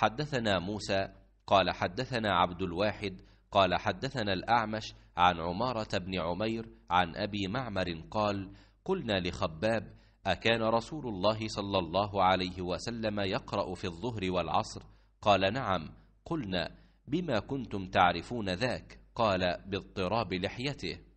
حدثنا موسى قال حدثنا عبد الواحد قال حدثنا الأعمش عن عمارة بن عمير عن أبي معمر قال قلنا لخباب أكان رسول الله صلى الله عليه وسلم يقرأ في الظهر والعصر قال نعم قلنا بما كنتم تعرفون ذاك قال باضطراب لحيته